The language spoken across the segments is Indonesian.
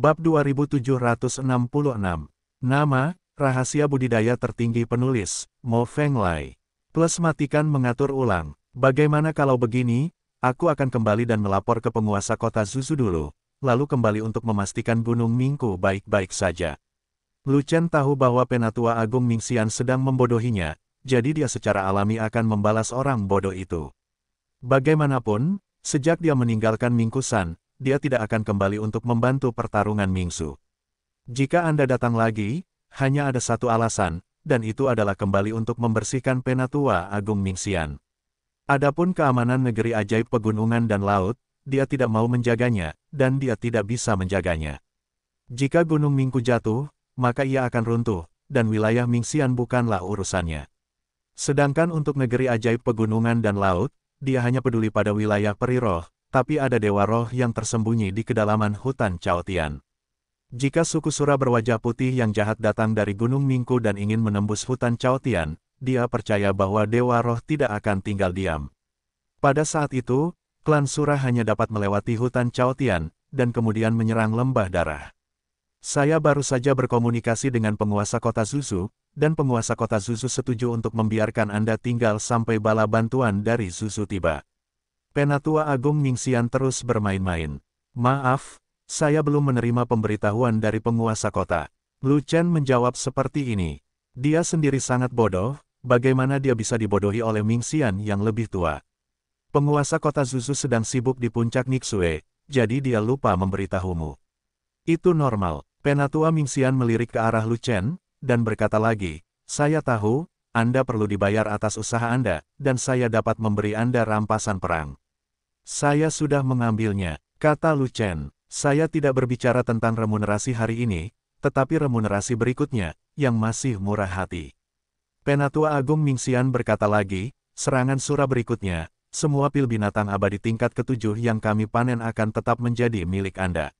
Bab 2766. Nama, Rahasia Budidaya Tertinggi Penulis, Mo Feng Lai. Plus matikan mengatur ulang. Bagaimana kalau begini, aku akan kembali dan melapor ke penguasa kota Zuzu dulu, lalu kembali untuk memastikan Gunung Mingku baik-baik saja. Lucen tahu bahwa Penatua Agung Mingxian sedang membodohinya, jadi dia secara alami akan membalas orang bodoh itu. Bagaimanapun, sejak dia meninggalkan Mingkusan, dia tidak akan kembali untuk membantu pertarungan Mingsu. Jika Anda datang lagi, hanya ada satu alasan, dan itu adalah kembali untuk membersihkan penatua Agung Mingxian. Adapun keamanan negeri ajaib pegunungan dan laut, dia tidak mau menjaganya, dan dia tidak bisa menjaganya. Jika Gunung Mingku jatuh, maka ia akan runtuh, dan wilayah Mingxian bukanlah urusannya. Sedangkan untuk negeri ajaib pegunungan dan laut, dia hanya peduli pada wilayah periroh, tapi ada dewa roh yang tersembunyi di kedalaman hutan Chaotian. Jika suku Sura berwajah putih yang jahat datang dari Gunung Mingku dan ingin menembus hutan Chaotian, dia percaya bahwa Dewa Roh tidak akan tinggal diam. Pada saat itu, klan Sura hanya dapat melewati hutan Chaotian, dan kemudian menyerang lembah darah. Saya baru saja berkomunikasi dengan penguasa kota Zuzu, dan penguasa kota Zuzu setuju untuk membiarkan Anda tinggal sampai bala bantuan dari Zuzu tiba. Penatua Agung Ningxian terus bermain-main. Maaf, saya belum menerima pemberitahuan dari penguasa kota. Lu Chen menjawab seperti ini. Dia sendiri sangat bodoh, bagaimana dia bisa dibodohi oleh Mingxian yang lebih tua. Penguasa kota Zuzu sedang sibuk di puncak Nixue, jadi dia lupa memberitahumu. Itu normal. Penatua Mingxian melirik ke arah Lu Chen, dan berkata lagi, saya tahu, Anda perlu dibayar atas usaha Anda, dan saya dapat memberi Anda rampasan perang. Saya sudah mengambilnya, kata Lu Chen. Saya tidak berbicara tentang remunerasi hari ini, tetapi remunerasi berikutnya, yang masih murah hati. Penatua Agung Mingxian berkata lagi, serangan sura berikutnya, semua pil binatang abadi tingkat ketujuh yang kami panen akan tetap menjadi milik Anda.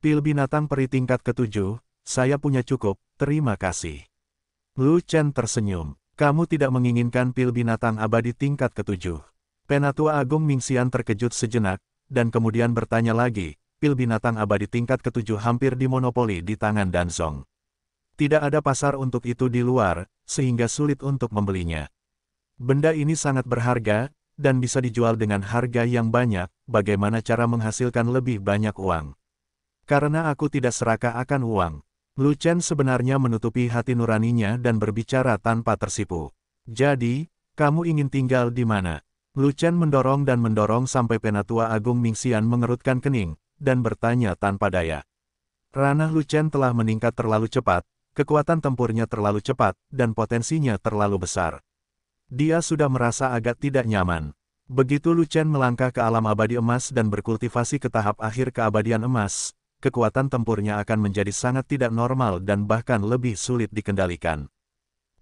Pil binatang peri tingkat ketujuh, saya punya cukup, terima kasih. Lu Chen tersenyum, kamu tidak menginginkan pil binatang abadi tingkat ketujuh. Penatua Agung Mingxian terkejut sejenak, dan kemudian bertanya lagi, pil binatang abadi tingkat ketujuh hampir dimonopoli di tangan Danzong. Tidak ada pasar untuk itu di luar, sehingga sulit untuk membelinya. Benda ini sangat berharga, dan bisa dijual dengan harga yang banyak, bagaimana cara menghasilkan lebih banyak uang. Karena aku tidak serakah akan uang. Lu Chen sebenarnya menutupi hati nuraninya dan berbicara tanpa tersipu. Jadi, kamu ingin tinggal di mana? Lu Chen mendorong dan mendorong sampai Penatua Agung Mingxian mengerutkan kening, dan bertanya tanpa daya. Ranah Lu Chen telah meningkat terlalu cepat, kekuatan tempurnya terlalu cepat, dan potensinya terlalu besar. Dia sudah merasa agak tidak nyaman. Begitu Lu Chen melangkah ke alam abadi emas dan berkultivasi ke tahap akhir keabadian emas, kekuatan tempurnya akan menjadi sangat tidak normal dan bahkan lebih sulit dikendalikan.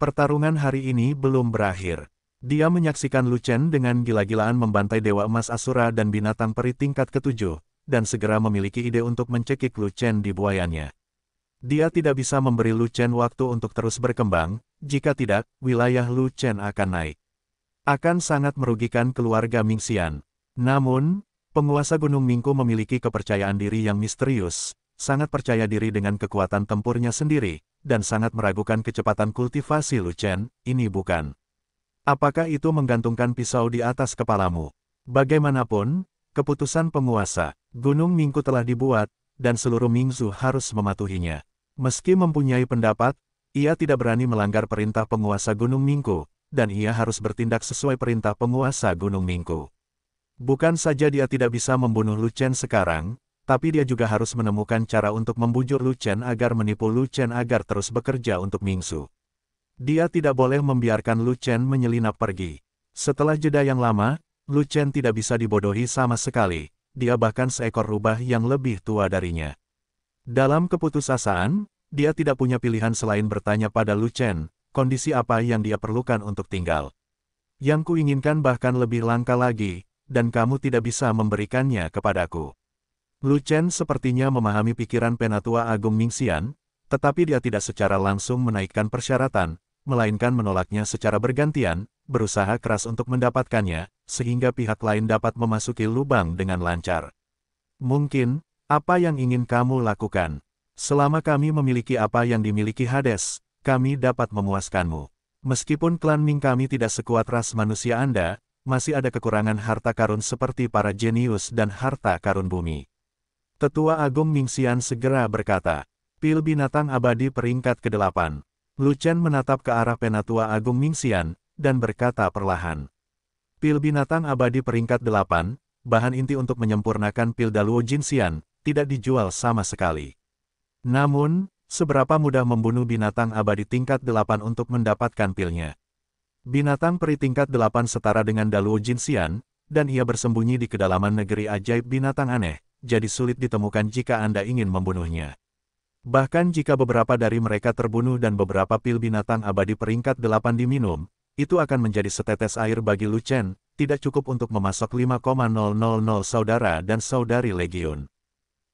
Pertarungan hari ini belum berakhir. Dia menyaksikan Luchen dengan gila-gilaan membantai Dewa Emas Asura dan binatang peri tingkat ketujuh, dan segera memiliki ide untuk mencekik Luchen di buayanya. Dia tidak bisa memberi Luchen waktu untuk terus berkembang, jika tidak, wilayah Luchen akan naik. Akan sangat merugikan keluarga Mingxian. Namun, penguasa Gunung Mingku memiliki kepercayaan diri yang misterius, sangat percaya diri dengan kekuatan tempurnya sendiri, dan sangat meragukan kecepatan kultivasi Luchen, ini bukan. Apakah itu menggantungkan pisau di atas kepalamu? Bagaimanapun, keputusan penguasa, Gunung Mingku telah dibuat, dan seluruh Mingzu harus mematuhinya. Meski mempunyai pendapat, ia tidak berani melanggar perintah penguasa Gunung Mingku, dan ia harus bertindak sesuai perintah penguasa Gunung Mingku. Bukan saja dia tidak bisa membunuh Luchen sekarang, tapi dia juga harus menemukan cara untuk membujur Luchen agar menipu Luchen agar terus bekerja untuk Mingzu. Dia tidak boleh membiarkan Lu Chen menyelinap pergi. Setelah jeda yang lama, Lu Chen tidak bisa dibodohi sama sekali. Dia bahkan seekor rubah yang lebih tua darinya. Dalam keputusasaan, dia tidak punya pilihan selain bertanya pada Lu Chen, kondisi apa yang dia perlukan untuk tinggal. Yang kuinginkan bahkan lebih langka lagi, dan kamu tidak bisa memberikannya kepadaku. Lu Chen sepertinya memahami pikiran Penatua Agung Mingxian, tetapi dia tidak secara langsung menaikkan persyaratan, melainkan menolaknya secara bergantian, berusaha keras untuk mendapatkannya, sehingga pihak lain dapat memasuki lubang dengan lancar. Mungkin, apa yang ingin kamu lakukan? Selama kami memiliki apa yang dimiliki Hades, kami dapat memuaskanmu. Meskipun klan Ming kami tidak sekuat ras manusia Anda, masih ada kekurangan harta karun seperti para jenius dan harta karun bumi. Tetua Agung Ming Xian segera berkata, Pil Binatang Abadi peringkat ke-8. Lu Chen menatap ke arah penatua agung Mingxian, dan berkata perlahan. Pil binatang abadi peringkat delapan, bahan inti untuk menyempurnakan pil Daluo Jinxian, tidak dijual sama sekali. Namun, seberapa mudah membunuh binatang abadi tingkat delapan untuk mendapatkan pilnya. Binatang peri tingkat delapan setara dengan Daluo Jinxian, dan ia bersembunyi di kedalaman negeri ajaib binatang aneh, jadi sulit ditemukan jika Anda ingin membunuhnya. Bahkan jika beberapa dari mereka terbunuh dan beberapa pil binatang abadi peringkat delapan diminum, itu akan menjadi setetes air bagi Lu Chen, tidak cukup untuk memasok 5,000 saudara dan saudari Legion.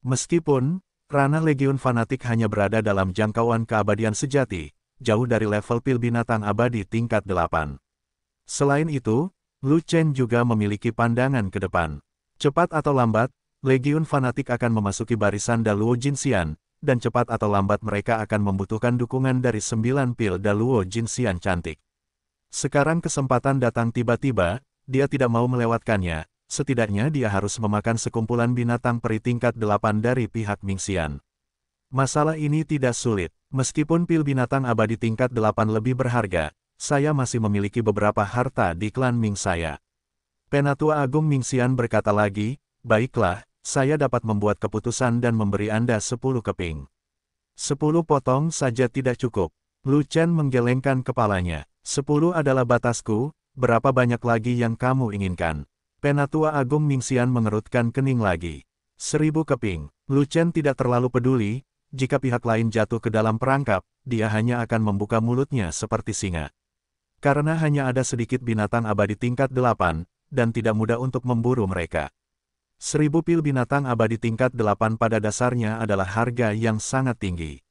Meskipun, ranah Legion fanatik hanya berada dalam jangkauan keabadian sejati, jauh dari level pil binatang abadi tingkat delapan. Selain itu, Lu Chen juga memiliki pandangan ke depan. Cepat atau lambat, Legion fanatik akan memasuki barisan Daluo Jinxian, dan cepat atau lambat mereka akan membutuhkan dukungan dari sembilan pil Daluo Jinxian cantik. Sekarang kesempatan datang tiba-tiba, dia tidak mau melewatkannya, setidaknya dia harus memakan sekumpulan binatang peri tingkat delapan dari pihak Mingxian. Masalah ini tidak sulit, meskipun pil binatang abadi tingkat delapan lebih berharga, saya masih memiliki beberapa harta di klan Ming saya. Penatua Agung Mingxian berkata lagi, baiklah, saya dapat membuat keputusan dan memberi Anda sepuluh keping. Sepuluh potong saja tidak cukup. Lu Chen menggelengkan kepalanya. Sepuluh adalah batasku, berapa banyak lagi yang kamu inginkan? Penatua Agung Mingxian mengerutkan kening lagi. Seribu keping. Lu Chen tidak terlalu peduli, jika pihak lain jatuh ke dalam perangkap, dia hanya akan membuka mulutnya seperti singa. Karena hanya ada sedikit binatang abadi tingkat delapan, dan tidak mudah untuk memburu mereka. Seribu pil binatang abadi tingkat delapan pada dasarnya adalah harga yang sangat tinggi.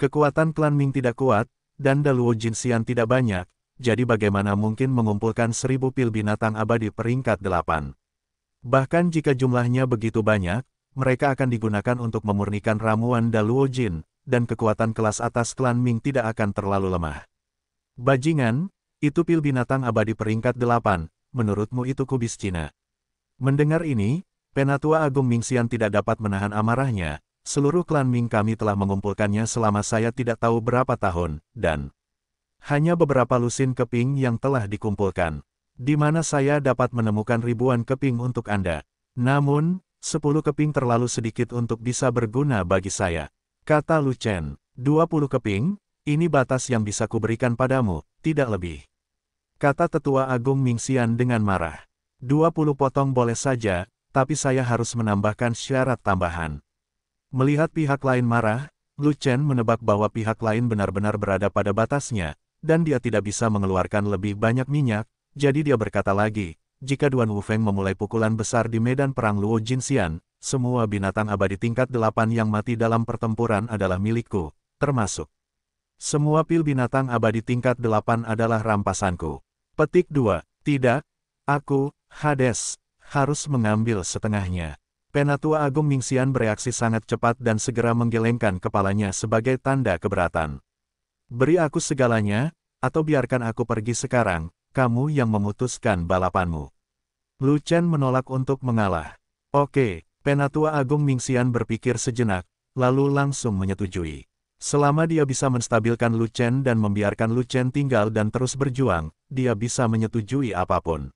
Kekuatan klan Ming tidak kuat, dan Daluo Jinxian tidak banyak, jadi bagaimana mungkin mengumpulkan seribu pil binatang abadi peringkat delapan? Bahkan jika jumlahnya begitu banyak, mereka akan digunakan untuk memurnikan ramuan Daluo Jin, dan kekuatan kelas atas klan Ming tidak akan terlalu lemah. Bajingan, itu pil binatang abadi peringkat delapan. menurutmu itu kubis Cina. Mendengar ini, Penatua Agung Mingxian tidak dapat menahan amarahnya, seluruh klan Ming kami telah mengumpulkannya selama saya tidak tahu berapa tahun, dan hanya beberapa lusin keping yang telah dikumpulkan, di mana saya dapat menemukan ribuan keping untuk Anda. Namun, sepuluh keping terlalu sedikit untuk bisa berguna bagi saya. Kata Lu Chen, dua puluh keping, ini batas yang bisa kuberikan padamu, tidak lebih. Kata Tetua Agung Mingxian dengan marah. Dua puluh potong boleh saja, tapi saya harus menambahkan syarat tambahan. Melihat pihak lain marah, Lu Chen menebak bahwa pihak lain benar-benar berada pada batasnya, dan dia tidak bisa mengeluarkan lebih banyak minyak, jadi dia berkata lagi, jika Duan Wufeng memulai pukulan besar di medan perang Luo Jinxian, semua binatang abadi tingkat delapan yang mati dalam pertempuran adalah milikku, termasuk. Semua pil binatang abadi tingkat delapan adalah rampasanku. Petik 2. Tidak. Aku, Hades, harus mengambil setengahnya. Penatua Agung Mingxian bereaksi sangat cepat dan segera menggelengkan kepalanya sebagai tanda keberatan. Beri aku segalanya, atau biarkan aku pergi sekarang, kamu yang memutuskan balapanmu. Lu Chen menolak untuk mengalah. Oke, Penatua Agung Mingxian berpikir sejenak, lalu langsung menyetujui. Selama dia bisa menstabilkan Lu Chen dan membiarkan Lu Chen tinggal dan terus berjuang, dia bisa menyetujui apapun.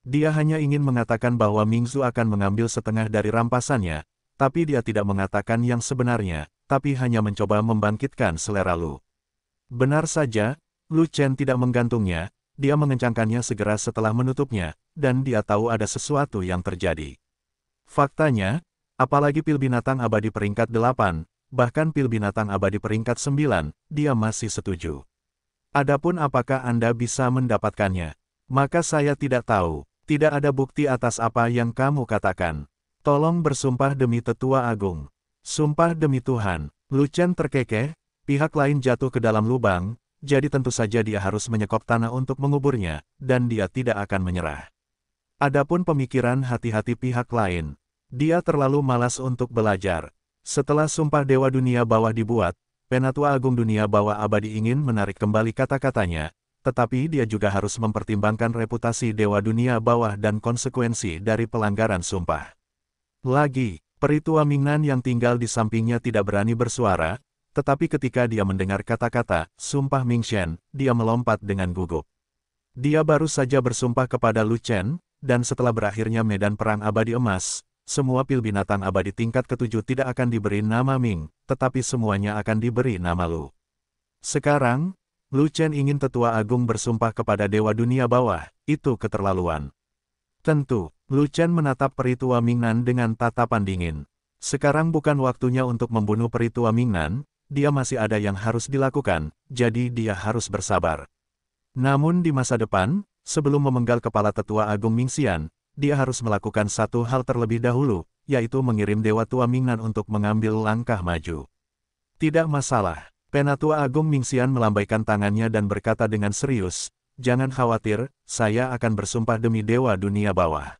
Dia hanya ingin mengatakan bahwa Mingzu akan mengambil setengah dari rampasannya, tapi dia tidak mengatakan yang sebenarnya, tapi hanya mencoba membangkitkan selera Lu. Benar saja, Lu Chen tidak menggantungnya, dia mengencangkannya segera setelah menutupnya, dan dia tahu ada sesuatu yang terjadi. Faktanya, apalagi pil binatang abadi peringkat 8, bahkan pil binatang abadi peringkat 9, dia masih setuju. Adapun apakah Anda bisa mendapatkannya? Maka saya tidak tahu. Tidak ada bukti atas apa yang kamu katakan. Tolong bersumpah demi tetua agung. Sumpah demi Tuhan. Lucen terkekeh, pihak lain jatuh ke dalam lubang, jadi tentu saja dia harus menyekop tanah untuk menguburnya, dan dia tidak akan menyerah. Adapun pemikiran hati-hati pihak lain, dia terlalu malas untuk belajar. Setelah sumpah Dewa Dunia Bawah dibuat, Penatua Agung Dunia Bawah Abadi ingin menarik kembali kata-katanya, tetapi dia juga harus mempertimbangkan reputasi Dewa Dunia Bawah dan konsekuensi dari pelanggaran sumpah. Lagi, peritua Mingnan yang tinggal di sampingnya tidak berani bersuara, tetapi ketika dia mendengar kata-kata, sumpah Mingshen, dia melompat dengan gugup. Dia baru saja bersumpah kepada Lu Chen, dan setelah berakhirnya medan perang abadi emas, semua pil binatang abadi tingkat ketujuh tidak akan diberi nama Ming, tetapi semuanya akan diberi nama Lu. Sekarang, Lu Chen ingin tetua agung bersumpah kepada dewa dunia bawah, itu keterlaluan. Tentu, Lu Chen menatap peritua Mingnan dengan tatapan dingin. Sekarang bukan waktunya untuk membunuh peritua Mingnan, dia masih ada yang harus dilakukan, jadi dia harus bersabar. Namun di masa depan, sebelum memenggal kepala tetua agung Mingxian, dia harus melakukan satu hal terlebih dahulu, yaitu mengirim Dewa Tua Mingnan untuk mengambil langkah maju. Tidak masalah, Penatua Agung Mingxian melambaikan tangannya dan berkata dengan serius, Jangan khawatir, saya akan bersumpah demi Dewa Dunia Bawah.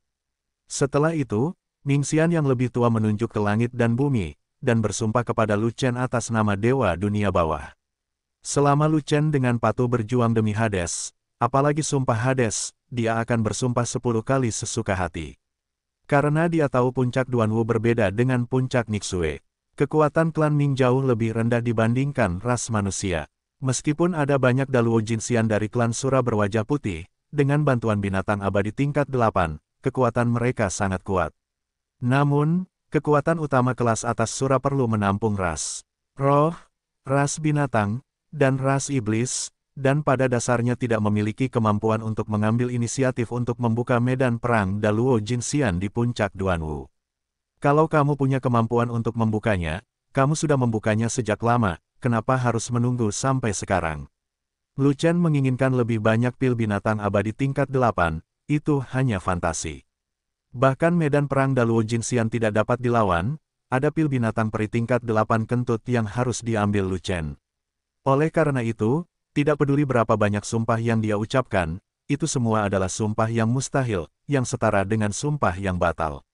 Setelah itu, Mingxian yang lebih tua menunjuk ke langit dan bumi, dan bersumpah kepada Lucen atas nama Dewa Dunia Bawah. Selama Lucen dengan patuh berjuang demi Hades, apalagi sumpah Hades, dia akan bersumpah sepuluh kali sesuka hati. Karena dia tahu puncak Duan Wu berbeda dengan puncak Nixue. Kekuatan klan Ning jauh lebih rendah dibandingkan ras manusia. Meskipun ada banyak Daluo Jinxian dari klan Sura berwajah putih, dengan bantuan binatang abadi tingkat 8, kekuatan mereka sangat kuat. Namun, kekuatan utama kelas atas Sura perlu menampung ras roh, ras binatang, dan ras iblis, dan pada dasarnya tidak memiliki kemampuan untuk mengambil inisiatif untuk membuka medan perang Daluo Jinxian di puncak Duanwu. Kalau kamu punya kemampuan untuk membukanya, kamu sudah membukanya sejak lama, kenapa harus menunggu sampai sekarang? Chen menginginkan lebih banyak pil binatang abadi tingkat 8, itu hanya fantasi. Bahkan medan perang Daluo Jinxian tidak dapat dilawan, ada pil binatang peri tingkat 8 kentut yang harus diambil Chen. Oleh karena itu, tidak peduli berapa banyak sumpah yang dia ucapkan, itu semua adalah sumpah yang mustahil, yang setara dengan sumpah yang batal.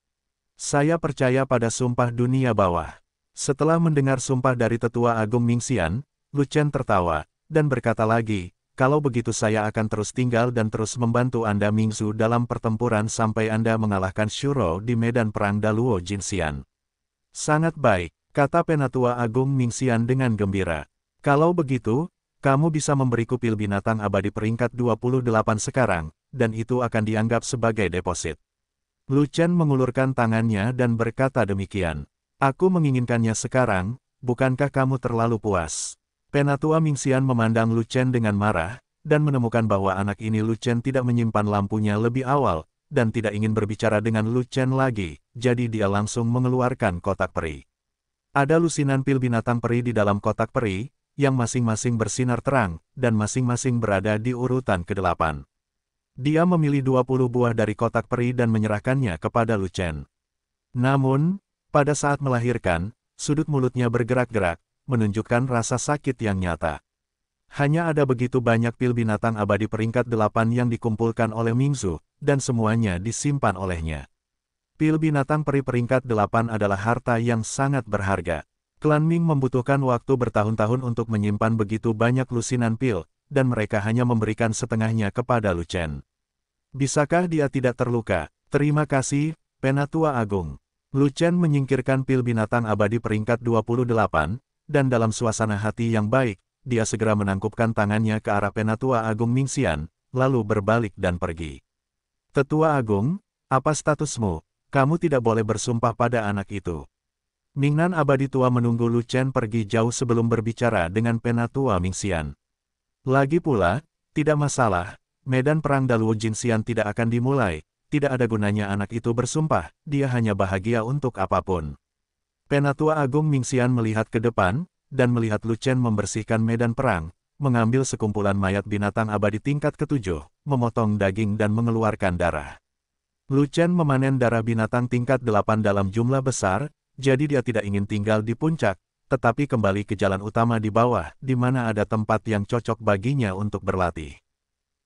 Saya percaya pada sumpah dunia bawah. Setelah mendengar sumpah dari Tetua Agung Mingxian, Lu Chen tertawa, dan berkata lagi, kalau begitu saya akan terus tinggal dan terus membantu Anda Mingzu dalam pertempuran sampai Anda mengalahkan Shuro di medan perang Daluo Jinxian. Sangat baik, kata Penatua Agung Mingxian dengan gembira. Kalau begitu, kamu bisa memberiku pil binatang abadi peringkat 28 sekarang, dan itu akan dianggap sebagai deposit. Lu Chen mengulurkan tangannya dan berkata demikian. Aku menginginkannya sekarang, bukankah kamu terlalu puas? Penatua Mingxian memandang Lu Chen dengan marah, dan menemukan bahwa anak ini Lu Chen tidak menyimpan lampunya lebih awal, dan tidak ingin berbicara dengan Lu Chen lagi, jadi dia langsung mengeluarkan kotak peri. Ada lusinan pil binatang peri di dalam kotak peri, yang masing-masing bersinar terang, dan masing-masing berada di urutan kedelapan. Dia memilih 20 buah dari kotak peri dan menyerahkannya kepada Lu Namun, pada saat melahirkan, sudut mulutnya bergerak-gerak, menunjukkan rasa sakit yang nyata. Hanya ada begitu banyak pil binatang abadi peringkat 8 yang dikumpulkan oleh Mingzu, dan semuanya disimpan olehnya. Pil binatang peri peringkat 8 adalah harta yang sangat berharga. Klan Ming membutuhkan waktu bertahun-tahun untuk menyimpan begitu banyak lusinan pil, dan mereka hanya memberikan setengahnya kepada Lucen. Bisakah dia tidak terluka? Terima kasih, Penatua Agung. Lucen menyingkirkan pil binatang abadi peringkat 28, dan dalam suasana hati yang baik, dia segera menangkupkan tangannya ke arah Penatua Agung Mingxian, lalu berbalik dan pergi. Tetua Agung, apa statusmu? Kamu tidak boleh bersumpah pada anak itu. Mingnan abadi tua menunggu Lu pergi jauh sebelum berbicara dengan Penatua Mingxian. Lagi pula, tidak masalah, medan perang Daluo Jinxian tidak akan dimulai, tidak ada gunanya anak itu bersumpah, dia hanya bahagia untuk apapun. Penatua Agung Mingxian melihat ke depan, dan melihat Lucen membersihkan medan perang, mengambil sekumpulan mayat binatang abadi tingkat ketujuh, memotong daging dan mengeluarkan darah. Lucen memanen darah binatang tingkat delapan dalam jumlah besar, jadi dia tidak ingin tinggal di puncak, tetapi kembali ke jalan utama di bawah, di mana ada tempat yang cocok baginya untuk berlatih.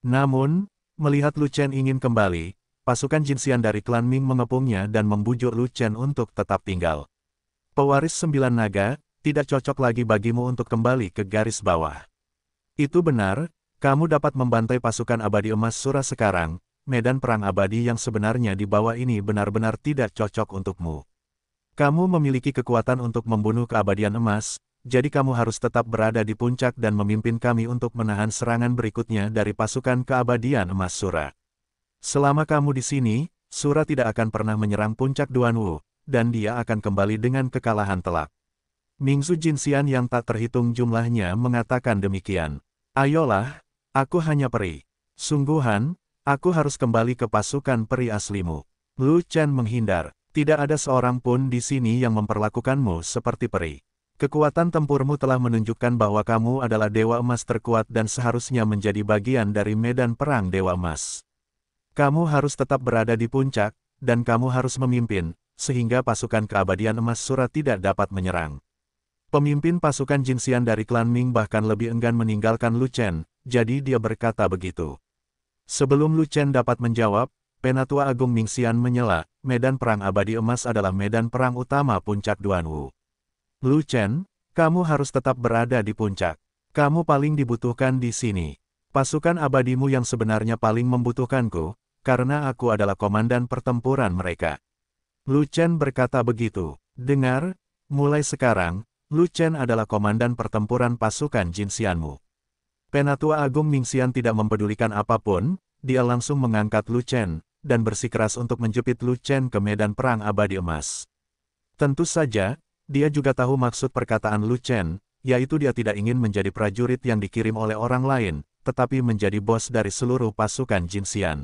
Namun, melihat Lu Chen ingin kembali, pasukan Jinxian dari klan Ming mengepungnya dan membujuk Lu Chen untuk tetap tinggal. Pewaris sembilan naga, tidak cocok lagi bagimu untuk kembali ke garis bawah. Itu benar, kamu dapat membantai pasukan abadi emas Sura sekarang, medan perang abadi yang sebenarnya di bawah ini benar-benar tidak cocok untukmu. Kamu memiliki kekuatan untuk membunuh keabadian emas, jadi kamu harus tetap berada di puncak dan memimpin kami untuk menahan serangan berikutnya dari pasukan keabadian emas Sura. Selama kamu di sini, Sura tidak akan pernah menyerang puncak Duanwu, dan dia akan kembali dengan kekalahan telak. Mingzu Jinxian yang tak terhitung jumlahnya mengatakan demikian. Ayolah, aku hanya peri. Sungguhan, aku harus kembali ke pasukan peri aslimu. Lu Chen menghindar. Tidak ada seorang pun di sini yang memperlakukanmu seperti peri. Kekuatan tempurmu telah menunjukkan bahwa kamu adalah Dewa Emas terkuat dan seharusnya menjadi bagian dari medan perang Dewa Emas. Kamu harus tetap berada di puncak, dan kamu harus memimpin, sehingga pasukan keabadian emas surat tidak dapat menyerang. Pemimpin pasukan jinsian dari klan Ming bahkan lebih enggan meninggalkan Lu Chen, jadi dia berkata begitu. Sebelum Lu Chen dapat menjawab, Penatua Agung Mingxian menyela, medan perang abadi emas adalah medan perang utama puncak Duanwu. Lu Chen, kamu harus tetap berada di puncak. Kamu paling dibutuhkan di sini. Pasukan abadimu yang sebenarnya paling membutuhkanku, karena aku adalah komandan pertempuran mereka. Lu Chen berkata begitu. Dengar, mulai sekarang, Lu Chen adalah komandan pertempuran pasukan Jinxianmu. Penatua Agung Mingxian tidak mempedulikan apapun, dia langsung mengangkat Lu Chen, dan bersikeras untuk menjepit Lu Chen ke medan perang abadi emas. Tentu saja, dia juga tahu maksud perkataan Lu Chen, yaitu dia tidak ingin menjadi prajurit yang dikirim oleh orang lain, tetapi menjadi bos dari seluruh pasukan Jin Xian.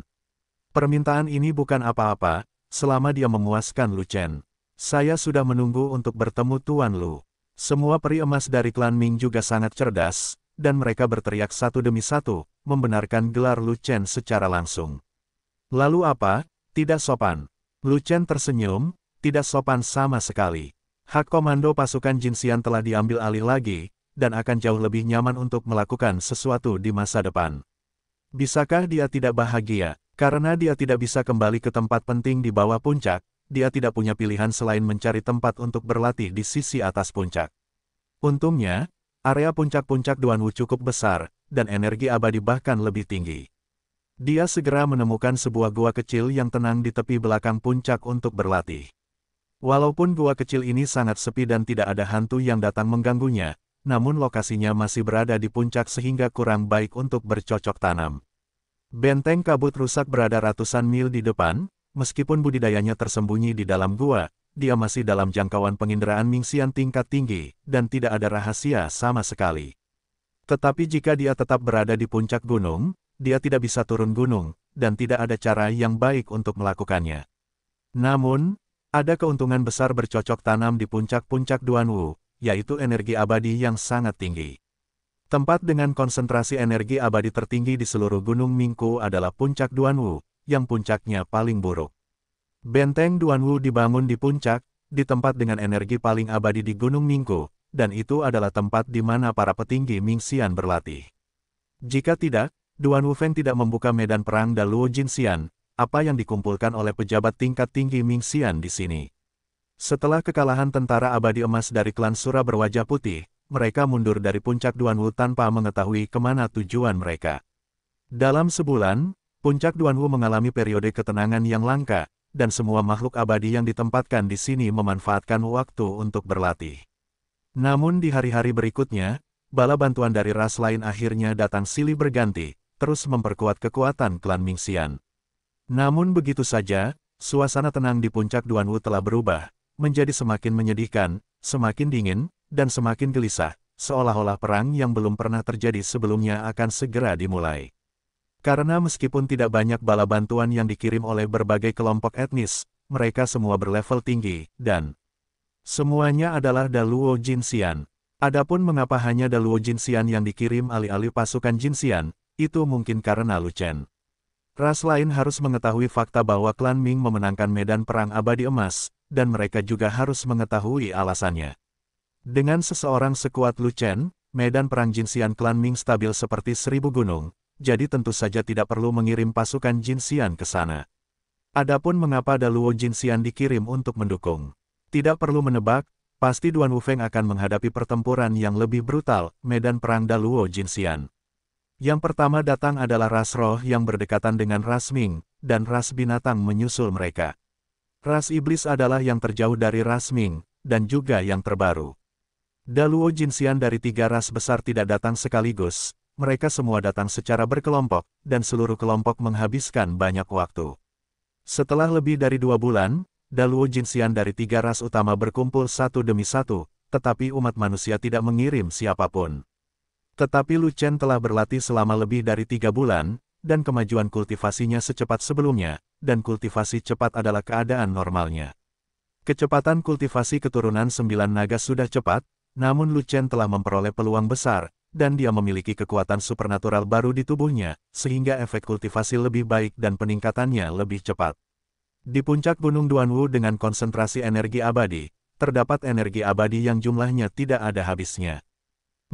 Permintaan ini bukan apa-apa, selama dia memuaskan Lu Chen. Saya sudah menunggu untuk bertemu Tuan Lu. Semua peri emas dari klan Ming juga sangat cerdas, dan mereka berteriak satu demi satu, membenarkan gelar Lu Chen secara langsung. Lalu apa? Tidak sopan. Lucen tersenyum, tidak sopan sama sekali. Hak komando pasukan Jin Jinxian telah diambil alih lagi, dan akan jauh lebih nyaman untuk melakukan sesuatu di masa depan. Bisakah dia tidak bahagia? Karena dia tidak bisa kembali ke tempat penting di bawah puncak, dia tidak punya pilihan selain mencari tempat untuk berlatih di sisi atas puncak. Untungnya, area puncak-puncak Duan Wu cukup besar, dan energi abadi bahkan lebih tinggi. Dia segera menemukan sebuah gua kecil yang tenang di tepi belakang puncak untuk berlatih. Walaupun gua kecil ini sangat sepi dan tidak ada hantu yang datang mengganggunya, namun lokasinya masih berada di puncak sehingga kurang baik untuk bercocok tanam. Benteng kabut rusak berada ratusan mil di depan, meskipun budidayanya tersembunyi di dalam gua, dia masih dalam jangkauan penginderaan Mingxian tingkat tinggi, dan tidak ada rahasia sama sekali. Tetapi jika dia tetap berada di puncak gunung, dia tidak bisa turun gunung, dan tidak ada cara yang baik untuk melakukannya. Namun, ada keuntungan besar bercocok tanam di puncak-puncak Duanwu, yaitu energi abadi yang sangat tinggi. Tempat dengan konsentrasi energi abadi tertinggi di seluruh Gunung Mingku adalah puncak Duanwu, yang puncaknya paling buruk. Benteng Duanwu dibangun di puncak, di tempat dengan energi paling abadi di Gunung Mingku, dan itu adalah tempat di mana para petinggi Mingxian berlatih. Jika tidak, Duan Wufeng tidak membuka medan perang Jin Xian. apa yang dikumpulkan oleh pejabat tingkat tinggi Ming Xian di sini. Setelah kekalahan tentara abadi emas dari klan Sura berwajah putih, mereka mundur dari puncak Duan Wu tanpa mengetahui kemana tujuan mereka. Dalam sebulan, puncak Duan Wu mengalami periode ketenangan yang langka, dan semua makhluk abadi yang ditempatkan di sini memanfaatkan waktu untuk berlatih. Namun di hari-hari berikutnya, bala bantuan dari ras lain akhirnya datang silih berganti, terus memperkuat kekuatan klan Mingxian. Namun begitu saja, suasana tenang di puncak Duan Wu telah berubah, menjadi semakin menyedihkan, semakin dingin, dan semakin gelisah, seolah-olah perang yang belum pernah terjadi sebelumnya akan segera dimulai. Karena meskipun tidak banyak bala bantuan yang dikirim oleh berbagai kelompok etnis, mereka semua berlevel tinggi, dan semuanya adalah Daluo Jinxian. Adapun mengapa hanya Daluo Jinxian yang dikirim alih-alih pasukan Jinxian, itu mungkin karena Lu Chen. Ras lain harus mengetahui fakta bahwa klan Ming memenangkan medan perang abadi emas, dan mereka juga harus mengetahui alasannya. Dengan seseorang sekuat Lu Chen, medan perang Jinxian klan Ming stabil seperti seribu gunung, jadi tentu saja tidak perlu mengirim pasukan Jinxian ke sana. Adapun mengapa Daluo Jinxian dikirim untuk mendukung. Tidak perlu menebak, pasti Duan Wufeng akan menghadapi pertempuran yang lebih brutal, medan perang Daluo Jinxian. Yang pertama datang adalah ras roh yang berdekatan dengan ras Ming, dan ras binatang menyusul mereka. Ras iblis adalah yang terjauh dari ras Ming, dan juga yang terbaru. Daluo jinsian dari tiga ras besar tidak datang sekaligus, mereka semua datang secara berkelompok, dan seluruh kelompok menghabiskan banyak waktu. Setelah lebih dari dua bulan, Daluo jinsian dari tiga ras utama berkumpul satu demi satu, tetapi umat manusia tidak mengirim siapapun. Tetapi Lu Chen telah berlatih selama lebih dari tiga bulan, dan kemajuan kultivasinya secepat sebelumnya, dan kultivasi cepat adalah keadaan normalnya. Kecepatan kultivasi keturunan sembilan naga sudah cepat, namun Lu Chen telah memperoleh peluang besar, dan dia memiliki kekuatan supernatural baru di tubuhnya, sehingga efek kultivasi lebih baik dan peningkatannya lebih cepat. Di puncak Gunung Duanwu dengan konsentrasi energi abadi, terdapat energi abadi yang jumlahnya tidak ada habisnya.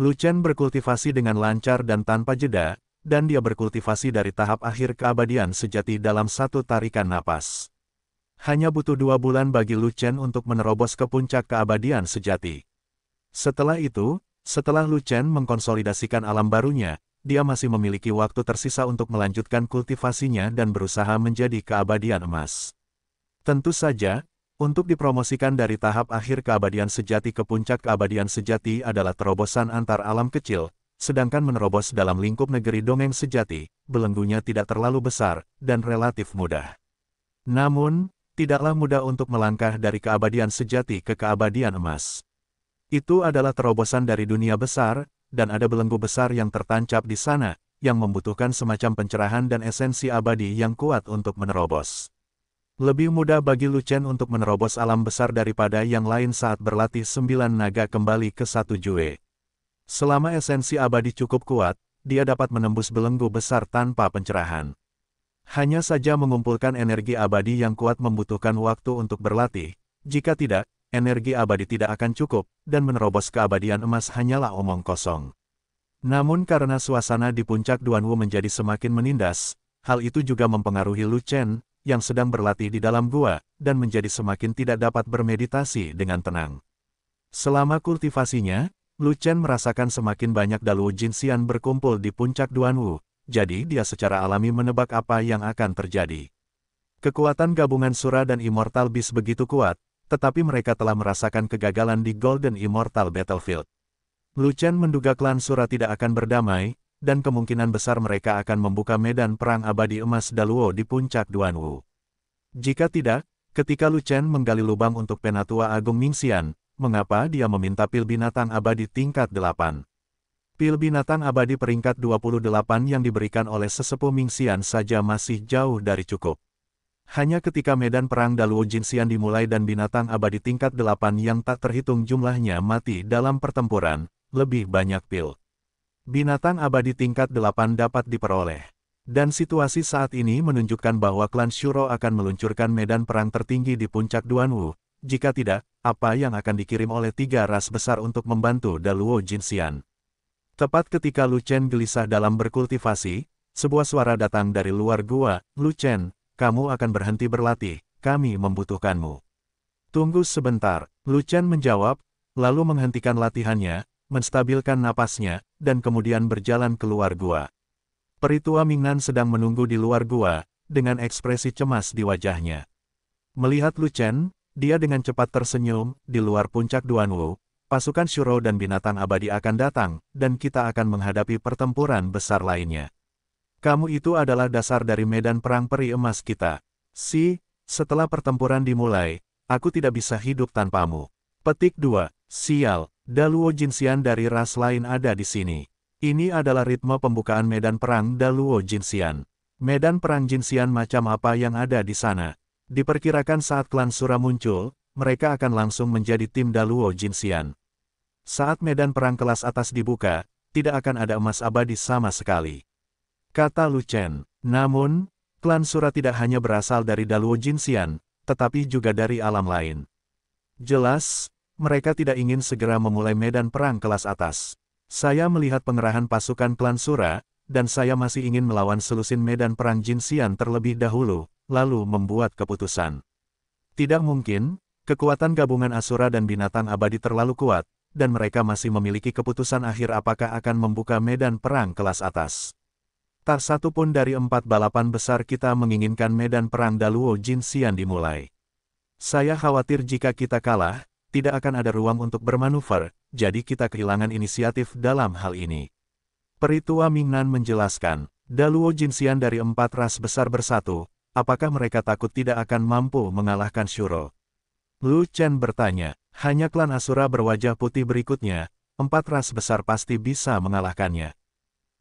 Luchen berkultivasi dengan lancar dan tanpa jeda, dan dia berkultivasi dari tahap akhir keabadian sejati dalam satu tarikan napas. Hanya butuh dua bulan bagi Chen untuk menerobos ke puncak keabadian sejati. Setelah itu, setelah Chen mengkonsolidasikan alam barunya, dia masih memiliki waktu tersisa untuk melanjutkan kultivasinya dan berusaha menjadi keabadian emas. Tentu saja, untuk dipromosikan dari tahap akhir keabadian sejati ke puncak keabadian sejati adalah terobosan antar alam kecil, sedangkan menerobos dalam lingkup negeri dongeng sejati, belenggunya tidak terlalu besar, dan relatif mudah. Namun, tidaklah mudah untuk melangkah dari keabadian sejati ke keabadian emas. Itu adalah terobosan dari dunia besar, dan ada belenggu besar yang tertancap di sana, yang membutuhkan semacam pencerahan dan esensi abadi yang kuat untuk menerobos. Lebih mudah bagi Luchen untuk menerobos alam besar daripada yang lain saat berlatih sembilan naga kembali ke satu Jue. Selama esensi abadi cukup kuat, dia dapat menembus belenggu besar tanpa pencerahan. Hanya saja mengumpulkan energi abadi yang kuat membutuhkan waktu untuk berlatih, jika tidak, energi abadi tidak akan cukup, dan menerobos keabadian emas hanyalah omong kosong. Namun karena suasana di puncak Duanwu menjadi semakin menindas, hal itu juga mempengaruhi Lu Chen, yang sedang berlatih di dalam gua, dan menjadi semakin tidak dapat bermeditasi dengan tenang. Selama kultivasinya, Lu Chen merasakan semakin banyak Dalu Jinxian berkumpul di puncak Duanwu, jadi dia secara alami menebak apa yang akan terjadi. Kekuatan gabungan Sura dan Immortal Beast begitu kuat, tetapi mereka telah merasakan kegagalan di Golden Immortal Battlefield. Lu Chen menduga klan Sura tidak akan berdamai, dan kemungkinan besar mereka akan membuka medan perang abadi emas Daluo di puncak Duanwu. Jika tidak, ketika Lu Chen menggali lubang untuk Penatua Agung Mingxian, mengapa dia meminta pil binatang abadi tingkat 8? Pil binatang abadi peringkat 28 yang diberikan oleh sesepuh Mingxian saja masih jauh dari cukup. Hanya ketika medan perang Daluo Jinxian dimulai dan binatang abadi tingkat 8 yang tak terhitung jumlahnya mati dalam pertempuran, lebih banyak pil. Binatang abadi tingkat 8 dapat diperoleh. Dan situasi saat ini menunjukkan bahwa klan Shuro akan meluncurkan medan perang tertinggi di puncak Duanwu. Jika tidak, apa yang akan dikirim oleh tiga ras besar untuk membantu Daluo Jinxian? Tepat ketika Lu Chen gelisah dalam berkultivasi, sebuah suara datang dari luar gua, Lu Chen, kamu akan berhenti berlatih, kami membutuhkanmu. Tunggu sebentar, Lu Chen menjawab, lalu menghentikan latihannya, menstabilkan napasnya, dan kemudian berjalan keluar gua. Peritua Mingnan sedang menunggu di luar gua, dengan ekspresi cemas di wajahnya. Melihat Lu Chen, dia dengan cepat tersenyum, di luar puncak Duanwu, pasukan Shuro dan binatang abadi akan datang, dan kita akan menghadapi pertempuran besar lainnya. Kamu itu adalah dasar dari medan perang peri emas kita. Si, setelah pertempuran dimulai, aku tidak bisa hidup tanpamu. Petik 2, sial, Daluo Jinxian dari ras lain ada di sini. Ini adalah ritme pembukaan medan perang Daluo Jinxian. Medan perang Jinxian macam apa yang ada di sana? Diperkirakan saat klan Sura muncul, mereka akan langsung menjadi tim Daluo Jinxian. Saat medan perang kelas atas dibuka, tidak akan ada emas abadi sama sekali. Kata Lu Chen. Namun, klan Sura tidak hanya berasal dari Daluo Jinxian, tetapi juga dari alam lain. Jelas, mereka tidak ingin segera memulai medan perang kelas atas. Saya melihat pengerahan pasukan klan Sura, dan saya masih ingin melawan selusin medan perang Jinsian terlebih dahulu, lalu membuat keputusan. Tidak mungkin, kekuatan gabungan Asura dan binatang abadi terlalu kuat, dan mereka masih memiliki keputusan akhir apakah akan membuka medan perang kelas atas. Tak satu pun dari empat balapan besar kita menginginkan medan perang Daluo Jinsian dimulai. Saya khawatir jika kita kalah, tidak akan ada ruang untuk bermanuver, jadi kita kehilangan inisiatif dalam hal ini. Peritua Mingnan menjelaskan, Daluo Jinxian dari empat ras besar bersatu, apakah mereka takut tidak akan mampu mengalahkan Shuro? Lu Chen bertanya, hanya klan Asura berwajah putih berikutnya, empat ras besar pasti bisa mengalahkannya.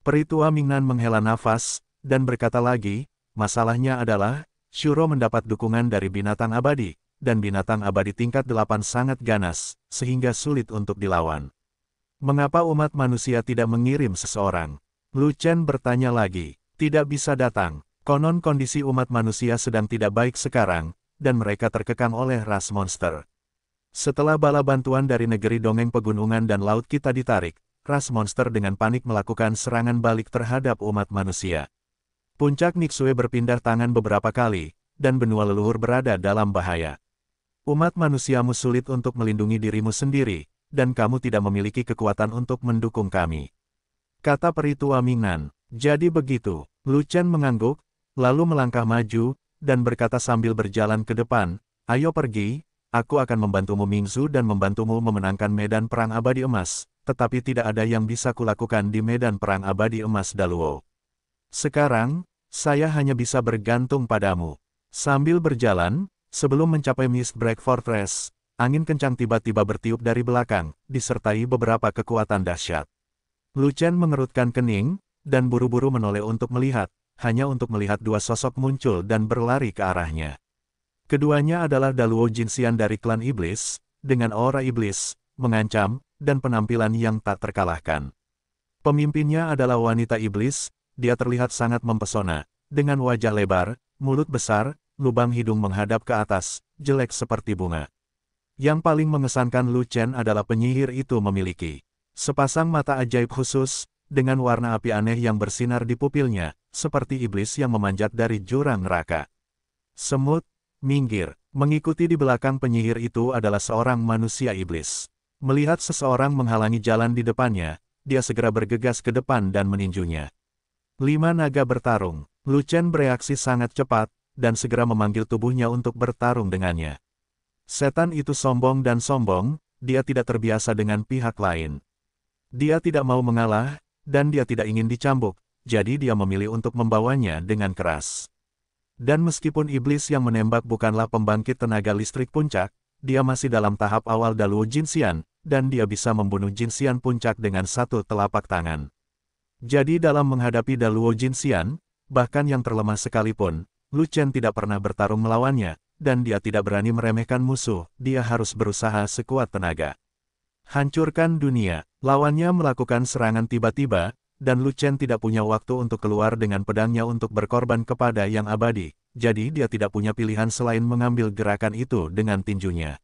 Peritua Mingnan menghela nafas, dan berkata lagi, masalahnya adalah, Shuro mendapat dukungan dari binatang abadi, dan binatang abadi tingkat delapan sangat ganas, sehingga sulit untuk dilawan. Mengapa umat manusia tidak mengirim seseorang? Lu Chen bertanya lagi, tidak bisa datang, konon kondisi umat manusia sedang tidak baik sekarang, dan mereka terkekang oleh ras monster. Setelah bala bantuan dari negeri dongeng pegunungan dan laut kita ditarik, ras monster dengan panik melakukan serangan balik terhadap umat manusia. Puncak Nixue berpindah tangan beberapa kali, dan benua leluhur berada dalam bahaya. Umat manusiamu sulit untuk melindungi dirimu sendiri, dan kamu tidak memiliki kekuatan untuk mendukung kami. Kata peritua Mingnan, jadi begitu, Lu Chen mengangguk, lalu melangkah maju, dan berkata sambil berjalan ke depan, ayo pergi, aku akan membantumu Mingzu dan membantumu memenangkan medan perang abadi emas, tetapi tidak ada yang bisa kulakukan di medan perang abadi emas Daluo. Sekarang, saya hanya bisa bergantung padamu. Sambil berjalan, Sebelum mencapai Mist Break Fortress, angin kencang tiba-tiba bertiup dari belakang, disertai beberapa kekuatan dahsyat. Lu Chen mengerutkan kening, dan buru-buru menoleh untuk melihat, hanya untuk melihat dua sosok muncul dan berlari ke arahnya. Keduanya adalah Daluo Jinxian dari klan Iblis, dengan aura iblis, mengancam, dan penampilan yang tak terkalahkan. Pemimpinnya adalah wanita iblis, dia terlihat sangat mempesona, dengan wajah lebar, mulut besar, lubang hidung menghadap ke atas, jelek seperti bunga. Yang paling mengesankan Lu Chen adalah penyihir itu memiliki sepasang mata ajaib khusus, dengan warna api aneh yang bersinar di pupilnya, seperti iblis yang memanjat dari jurang neraka. Semut, minggir, mengikuti di belakang penyihir itu adalah seorang manusia iblis. Melihat seseorang menghalangi jalan di depannya, dia segera bergegas ke depan dan meninjunya. Lima naga bertarung, Lu Chen bereaksi sangat cepat, dan segera memanggil tubuhnya untuk bertarung dengannya. Setan itu sombong dan sombong, dia tidak terbiasa dengan pihak lain. Dia tidak mau mengalah, dan dia tidak ingin dicambuk, jadi dia memilih untuk membawanya dengan keras. Dan meskipun iblis yang menembak bukanlah pembangkit tenaga listrik puncak, dia masih dalam tahap awal Daluo Jinxian, dan dia bisa membunuh jinsian puncak dengan satu telapak tangan. Jadi dalam menghadapi Daluo Jinxian, bahkan yang terlemah sekalipun, Lu Chen tidak pernah bertarung melawannya, dan dia tidak berani meremehkan musuh, dia harus berusaha sekuat tenaga. Hancurkan dunia, lawannya melakukan serangan tiba-tiba, dan Lu Chen tidak punya waktu untuk keluar dengan pedangnya untuk berkorban kepada yang abadi, jadi dia tidak punya pilihan selain mengambil gerakan itu dengan tinjunya.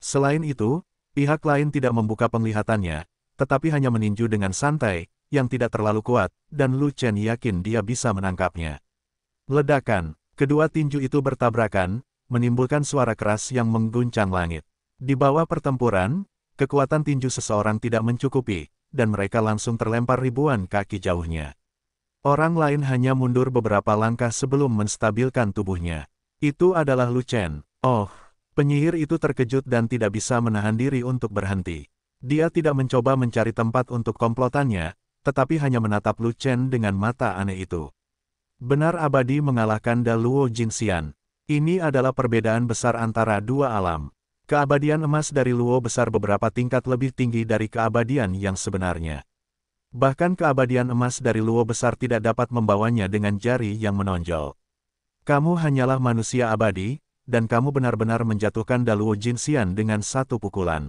Selain itu, pihak lain tidak membuka penglihatannya, tetapi hanya meninju dengan santai, yang tidak terlalu kuat, dan Lu Chen yakin dia bisa menangkapnya. Ledakan, kedua tinju itu bertabrakan, menimbulkan suara keras yang mengguncang langit. Di bawah pertempuran, kekuatan tinju seseorang tidak mencukupi, dan mereka langsung terlempar ribuan kaki jauhnya. Orang lain hanya mundur beberapa langkah sebelum menstabilkan tubuhnya. Itu adalah Lucen. Oh, penyihir itu terkejut dan tidak bisa menahan diri untuk berhenti. Dia tidak mencoba mencari tempat untuk komplotannya, tetapi hanya menatap Lucen dengan mata aneh itu. Benar abadi mengalahkan Daluo Jinxian. Ini adalah perbedaan besar antara dua alam. Keabadian emas dari Luo besar beberapa tingkat lebih tinggi dari keabadian yang sebenarnya. Bahkan keabadian emas dari Luo besar tidak dapat membawanya dengan jari yang menonjol. Kamu hanyalah manusia abadi, dan kamu benar-benar menjatuhkan Daluo Jinxian dengan satu pukulan.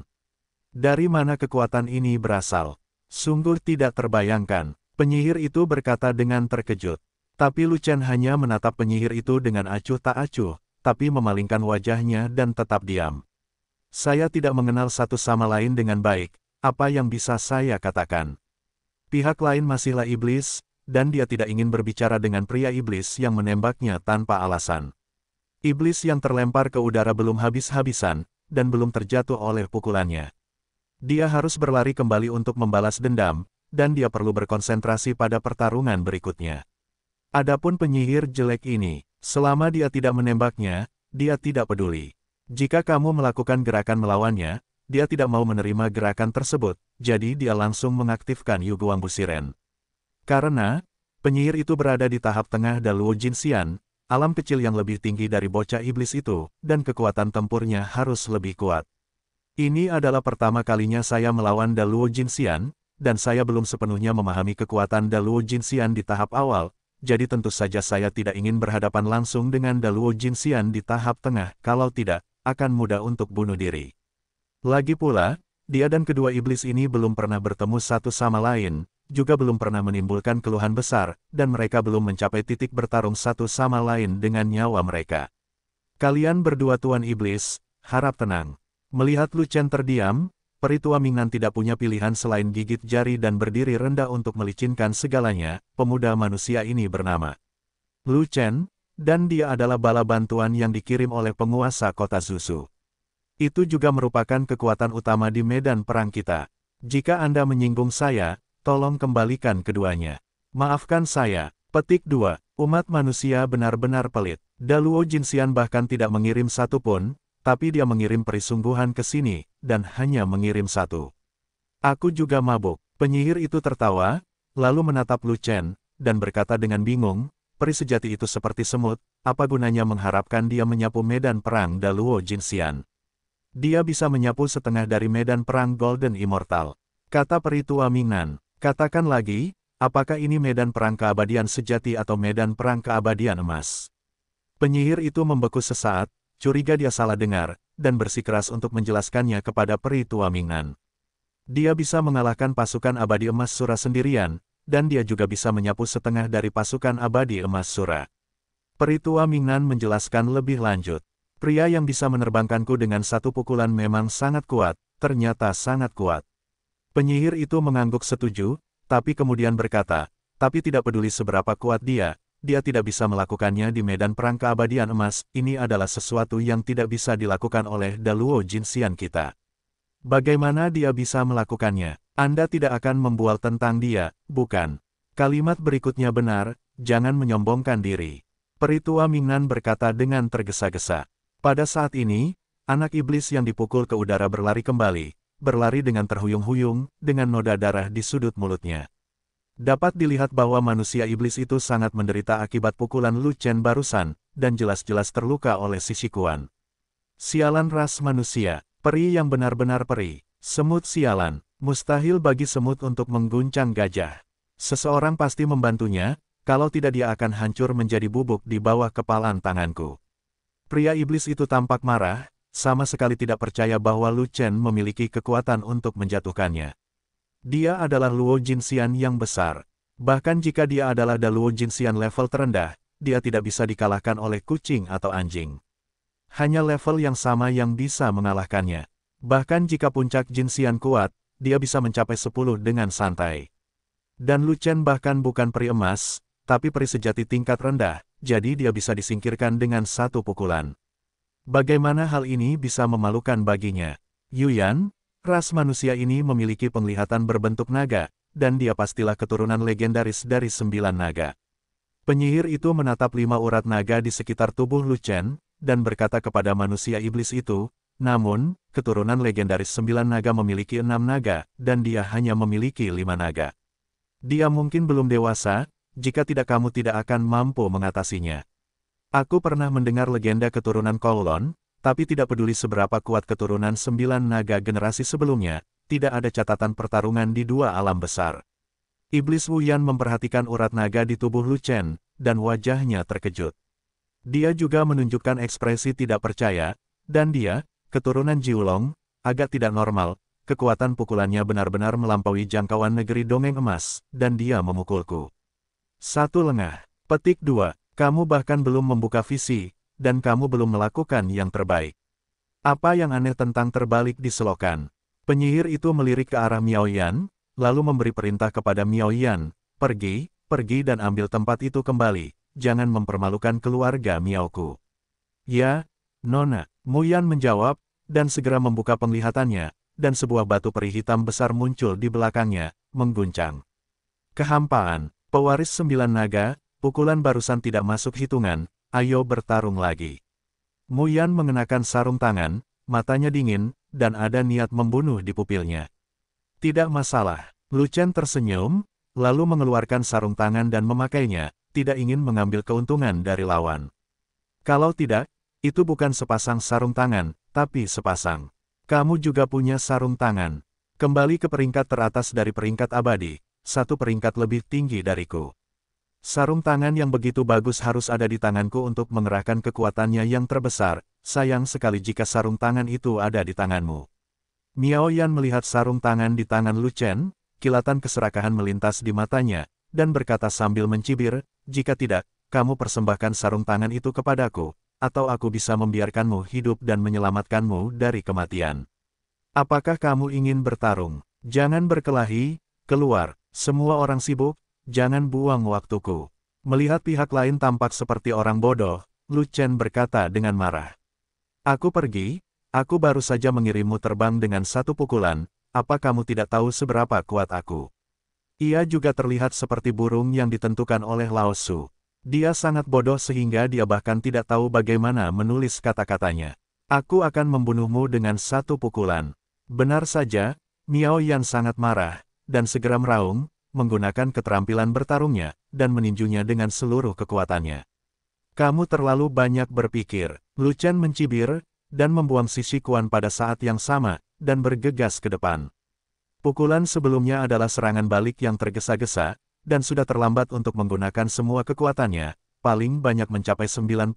Dari mana kekuatan ini berasal? Sungguh tidak terbayangkan, penyihir itu berkata dengan terkejut. Tapi Lucian hanya menatap penyihir itu dengan acuh tak acuh, tapi memalingkan wajahnya dan tetap diam. Saya tidak mengenal satu sama lain dengan baik, apa yang bisa saya katakan. Pihak lain masihlah iblis, dan dia tidak ingin berbicara dengan pria iblis yang menembaknya tanpa alasan. Iblis yang terlempar ke udara belum habis-habisan, dan belum terjatuh oleh pukulannya. Dia harus berlari kembali untuk membalas dendam, dan dia perlu berkonsentrasi pada pertarungan berikutnya. Adapun penyihir jelek ini, selama dia tidak menembaknya, dia tidak peduli. Jika kamu melakukan gerakan melawannya, dia tidak mau menerima gerakan tersebut, jadi dia langsung mengaktifkan Yuguang Busiren. Karena, penyihir itu berada di tahap tengah Daluo Jinxian, alam kecil yang lebih tinggi dari bocah iblis itu, dan kekuatan tempurnya harus lebih kuat. Ini adalah pertama kalinya saya melawan Daluo Jinxian, dan saya belum sepenuhnya memahami kekuatan Daluo Jinxian di tahap awal, jadi tentu saja saya tidak ingin berhadapan langsung dengan Daluo Jinxian di tahap tengah, kalau tidak, akan mudah untuk bunuh diri. Lagi pula, dia dan kedua iblis ini belum pernah bertemu satu sama lain, juga belum pernah menimbulkan keluhan besar, dan mereka belum mencapai titik bertarung satu sama lain dengan nyawa mereka. Kalian berdua Tuan Iblis, harap tenang. Melihat Lu Chen terdiam, Peritua Mingnan tidak punya pilihan selain gigit jari dan berdiri rendah untuk melicinkan segalanya, pemuda manusia ini bernama Lu Chen, dan dia adalah bala bantuan yang dikirim oleh penguasa kota Zusu. Itu juga merupakan kekuatan utama di medan perang kita. Jika Anda menyinggung saya, tolong kembalikan keduanya. Maafkan saya. Petik 2. Umat manusia benar-benar pelit. Daluo Jinxian bahkan tidak mengirim satu pun, tapi dia mengirim perisungguhan ke sini, dan hanya mengirim satu. Aku juga mabuk. Penyihir itu tertawa, lalu menatap Lu Chen, dan berkata dengan bingung, peri sejati itu seperti semut, apa gunanya mengharapkan dia menyapu medan perang Daluo Jinxian. Dia bisa menyapu setengah dari medan perang Golden Immortal. Kata peri tua Mingnan, katakan lagi, apakah ini medan perang keabadian sejati atau medan perang keabadian emas? Penyihir itu membeku sesaat, curiga dia salah dengar, dan bersikeras untuk menjelaskannya kepada peri tua Mingnan. Dia bisa mengalahkan pasukan abadi emas Sura sendirian, dan dia juga bisa menyapu setengah dari pasukan abadi emas Sura. tua Mingnan menjelaskan lebih lanjut. Pria yang bisa menerbangkanku dengan satu pukulan memang sangat kuat, ternyata sangat kuat. Penyihir itu mengangguk setuju, tapi kemudian berkata, tapi tidak peduli seberapa kuat dia, dia tidak bisa melakukannya di medan perang keabadian emas, ini adalah sesuatu yang tidak bisa dilakukan oleh Daluo Jinxian kita. Bagaimana dia bisa melakukannya? Anda tidak akan membual tentang dia, bukan? Kalimat berikutnya benar, jangan menyombongkan diri. Peritua Mingnan berkata dengan tergesa-gesa. Pada saat ini, anak iblis yang dipukul ke udara berlari kembali, berlari dengan terhuyung-huyung, dengan noda darah di sudut mulutnya. Dapat dilihat bahwa manusia iblis itu sangat menderita akibat pukulan Lu Chen barusan, dan jelas-jelas terluka oleh sisikuan. Sialan ras manusia, peri yang benar-benar peri, semut sialan, mustahil bagi semut untuk mengguncang gajah. Seseorang pasti membantunya, kalau tidak dia akan hancur menjadi bubuk di bawah kepalan tanganku. Pria iblis itu tampak marah, sama sekali tidak percaya bahwa Lu Chen memiliki kekuatan untuk menjatuhkannya. Dia adalah Luo Jinxian yang besar. Bahkan jika dia adalah Daluo Jinxian level terendah, dia tidak bisa dikalahkan oleh kucing atau anjing. Hanya level yang sama yang bisa mengalahkannya. Bahkan jika puncak Jinxian kuat, dia bisa mencapai 10 dengan santai. Dan Lu Chen bahkan bukan peri emas, tapi peri sejati tingkat rendah, jadi dia bisa disingkirkan dengan satu pukulan. Bagaimana hal ini bisa memalukan baginya? Yuyan, Ras manusia ini memiliki penglihatan berbentuk naga, dan dia pastilah keturunan legendaris dari sembilan naga. Penyihir itu menatap lima urat naga di sekitar tubuh Luchen, dan berkata kepada manusia iblis itu, namun, keturunan legendaris sembilan naga memiliki enam naga, dan dia hanya memiliki lima naga. Dia mungkin belum dewasa, jika tidak kamu tidak akan mampu mengatasinya. Aku pernah mendengar legenda keturunan Kolon." Tapi tidak peduli seberapa kuat keturunan sembilan naga generasi sebelumnya, tidak ada catatan pertarungan di dua alam besar. Iblis Wuyan memperhatikan urat naga di tubuh Lu Chen, dan wajahnya terkejut. Dia juga menunjukkan ekspresi tidak percaya, dan dia, keturunan Jiulong, agak tidak normal, kekuatan pukulannya benar-benar melampaui jangkauan negeri dongeng emas, dan dia memukulku. Satu lengah. Petik dua. Kamu bahkan belum membuka visi, dan kamu belum melakukan yang terbaik. Apa yang aneh tentang terbalik di selokan? Penyihir itu melirik ke arah Miao Yan, lalu memberi perintah kepada Miao Yan, pergi, pergi dan ambil tempat itu kembali, jangan mempermalukan keluarga Miao ku. Ya, Nona, Yan menjawab, dan segera membuka penglihatannya, dan sebuah batu peri hitam besar muncul di belakangnya, mengguncang. Kehampaan, pewaris sembilan naga, pukulan barusan tidak masuk hitungan, ayo bertarung lagi. Muyan mengenakan sarung tangan, matanya dingin, dan ada niat membunuh di pupilnya. Tidak masalah, Chen tersenyum, lalu mengeluarkan sarung tangan dan memakainya, tidak ingin mengambil keuntungan dari lawan. Kalau tidak, itu bukan sepasang sarung tangan, tapi sepasang. Kamu juga punya sarung tangan. Kembali ke peringkat teratas dari peringkat abadi, satu peringkat lebih tinggi dariku. Sarung tangan yang begitu bagus harus ada di tanganku untuk mengerahkan kekuatannya yang terbesar, sayang sekali jika sarung tangan itu ada di tanganmu. Miao Yan melihat sarung tangan di tangan Lu Chen, kilatan keserakahan melintas di matanya, dan berkata sambil mencibir, jika tidak, kamu persembahkan sarung tangan itu kepadaku, atau aku bisa membiarkanmu hidup dan menyelamatkanmu dari kematian. Apakah kamu ingin bertarung? Jangan berkelahi, keluar, semua orang sibuk, Jangan buang waktuku. Melihat pihak lain tampak seperti orang bodoh, Lu Chen berkata dengan marah. Aku pergi, aku baru saja mengirimmu terbang dengan satu pukulan, apa kamu tidak tahu seberapa kuat aku? Ia juga terlihat seperti burung yang ditentukan oleh Lao Su. Dia sangat bodoh sehingga dia bahkan tidak tahu bagaimana menulis kata-katanya. Aku akan membunuhmu dengan satu pukulan. Benar saja, Miao Yan sangat marah, dan segera meraung, menggunakan keterampilan bertarungnya, dan meninjunya dengan seluruh kekuatannya. Kamu terlalu banyak berpikir, Lucian mencibir, dan membuang sisi Kuan pada saat yang sama, dan bergegas ke depan. Pukulan sebelumnya adalah serangan balik yang tergesa-gesa, dan sudah terlambat untuk menggunakan semua kekuatannya, paling banyak mencapai 90%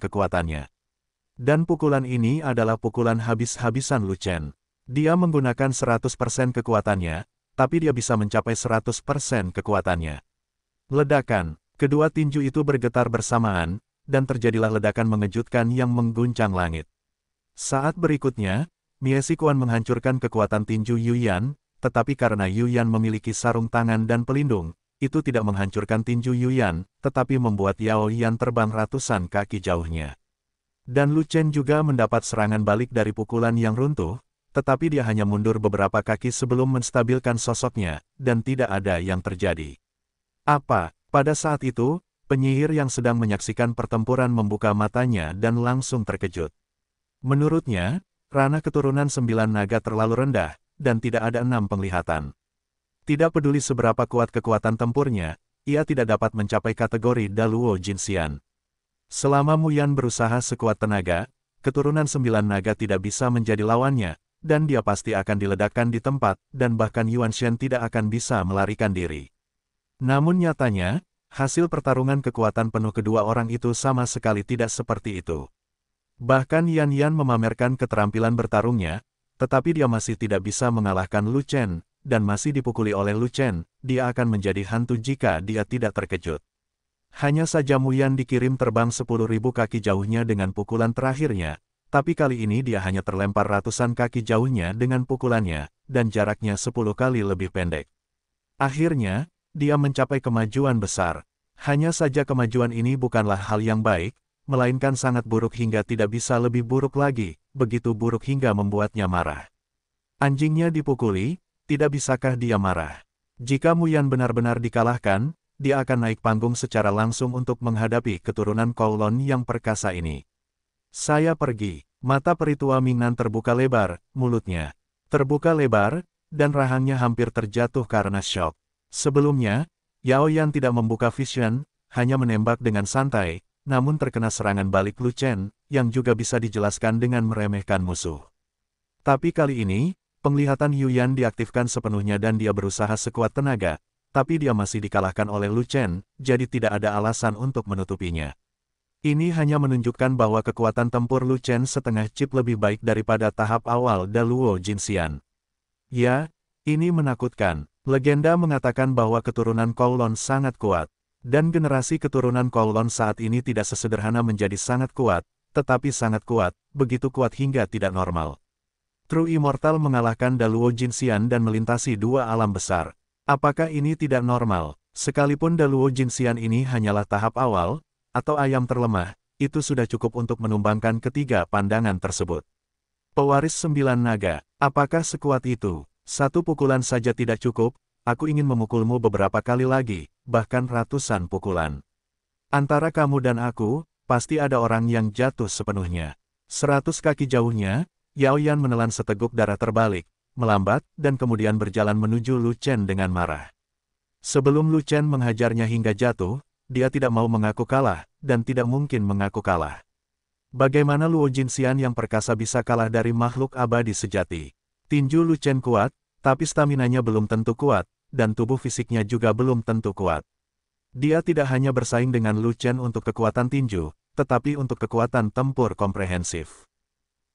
kekuatannya. Dan pukulan ini adalah pukulan habis-habisan Luchen. Dia menggunakan 100% kekuatannya, tapi dia bisa mencapai 100% kekuatannya. Ledakan, kedua tinju itu bergetar bersamaan, dan terjadilah ledakan mengejutkan yang mengguncang langit. Saat berikutnya, Mie Sikuan menghancurkan kekuatan tinju Yuyan, tetapi karena Yuyan memiliki sarung tangan dan pelindung, itu tidak menghancurkan tinju Yuyan, tetapi membuat Yao Yan terbang ratusan kaki jauhnya. Dan Lu Chen juga mendapat serangan balik dari pukulan yang runtuh, tetapi dia hanya mundur beberapa kaki sebelum menstabilkan sosoknya, dan tidak ada yang terjadi. Apa? Pada saat itu, penyihir yang sedang menyaksikan pertempuran membuka matanya dan langsung terkejut. Menurutnya, ranah keturunan sembilan naga terlalu rendah, dan tidak ada enam penglihatan. Tidak peduli seberapa kuat kekuatan tempurnya, ia tidak dapat mencapai kategori Daluo Jinxian. Selama Muyan berusaha sekuat tenaga, keturunan sembilan naga tidak bisa menjadi lawannya, dan dia pasti akan diledakkan di tempat, dan bahkan Yuan Shen tidak akan bisa melarikan diri. Namun nyatanya, hasil pertarungan kekuatan penuh kedua orang itu sama sekali tidak seperti itu. Bahkan Yan Yan memamerkan keterampilan bertarungnya, tetapi dia masih tidak bisa mengalahkan Lu Chen, dan masih dipukuli oleh Lu Chen, dia akan menjadi hantu jika dia tidak terkejut. Hanya saja Muyan dikirim terbang 10.000 kaki jauhnya dengan pukulan terakhirnya, tapi kali ini dia hanya terlempar ratusan kaki jauhnya dengan pukulannya, dan jaraknya sepuluh kali lebih pendek. Akhirnya, dia mencapai kemajuan besar. Hanya saja kemajuan ini bukanlah hal yang baik, melainkan sangat buruk hingga tidak bisa lebih buruk lagi, begitu buruk hingga membuatnya marah. Anjingnya dipukuli, tidak bisakah dia marah? Jika Muyan benar-benar dikalahkan, dia akan naik panggung secara langsung untuk menghadapi keturunan Kolon yang perkasa ini. Saya pergi. Mata peritua Mingnan terbuka lebar, mulutnya terbuka lebar, dan rahangnya hampir terjatuh karena shock. Sebelumnya, Yao Yan tidak membuka vision, hanya menembak dengan santai, namun terkena serangan balik Lu Chen, yang juga bisa dijelaskan dengan meremehkan musuh. Tapi kali ini, penglihatan Yu Yan diaktifkan sepenuhnya dan dia berusaha sekuat tenaga, tapi dia masih dikalahkan oleh Lu Chen, jadi tidak ada alasan untuk menutupinya. Ini hanya menunjukkan bahwa kekuatan tempur Lu Chen setengah chip lebih baik daripada tahap awal Daluo Jinxian. Ya, ini menakutkan. Legenda mengatakan bahwa keturunan Kowloon sangat kuat, dan generasi keturunan Kowloon saat ini tidak sesederhana menjadi sangat kuat, tetapi sangat kuat, begitu kuat hingga tidak normal. True Immortal mengalahkan Daluo Jinxian dan melintasi dua alam besar. Apakah ini tidak normal? Sekalipun Daluo Jinxian ini hanyalah tahap awal, atau ayam terlemah, itu sudah cukup untuk menumbangkan ketiga pandangan tersebut. Pewaris sembilan naga, apakah sekuat itu? Satu pukulan saja tidak cukup, aku ingin memukulmu beberapa kali lagi, bahkan ratusan pukulan. Antara kamu dan aku, pasti ada orang yang jatuh sepenuhnya. Seratus kaki jauhnya, Yao Yan menelan seteguk darah terbalik, melambat, dan kemudian berjalan menuju Lu Chen dengan marah. Sebelum Lu Chen menghajarnya hingga jatuh, dia tidak mau mengaku kalah, dan tidak mungkin mengaku kalah. Bagaimana Luo Jinxian yang perkasa bisa kalah dari makhluk abadi sejati? Tinju Lu Chen kuat, tapi staminanya belum tentu kuat, dan tubuh fisiknya juga belum tentu kuat. Dia tidak hanya bersaing dengan Lu Chen untuk kekuatan tinju, tetapi untuk kekuatan tempur komprehensif.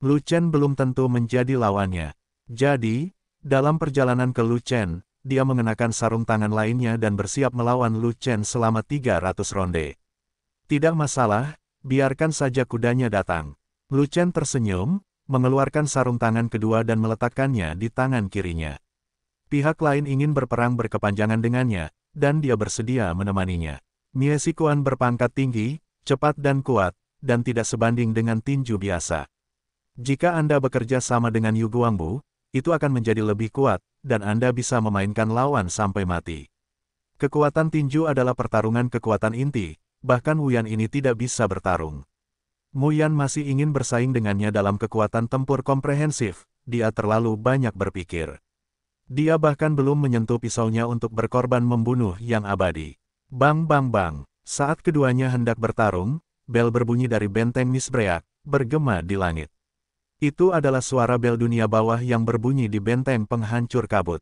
Lu Chen belum tentu menjadi lawannya. Jadi, dalam perjalanan ke Lu Chen, dia mengenakan sarung tangan lainnya dan bersiap melawan Lu Chen selama 300 ronde. Tidak masalah, biarkan saja kudanya datang. Lucen tersenyum, mengeluarkan sarung tangan kedua dan meletakkannya di tangan kirinya. Pihak lain ingin berperang berkepanjangan dengannya, dan dia bersedia menemaninya. Mie Sikuan berpangkat tinggi, cepat dan kuat, dan tidak sebanding dengan tinju biasa. Jika Anda bekerja sama dengan Yu Guangbu, itu akan menjadi lebih kuat, dan Anda bisa memainkan lawan sampai mati. Kekuatan tinju adalah pertarungan kekuatan inti, bahkan Wuyan ini tidak bisa bertarung. Muyan masih ingin bersaing dengannya dalam kekuatan tempur komprehensif, dia terlalu banyak berpikir. Dia bahkan belum menyentuh pisaunya untuk berkorban membunuh yang abadi. Bang bang bang, saat keduanya hendak bertarung, bel berbunyi dari benteng Misbreak, bergema di langit. Itu adalah suara bel dunia bawah yang berbunyi di benteng penghancur kabut.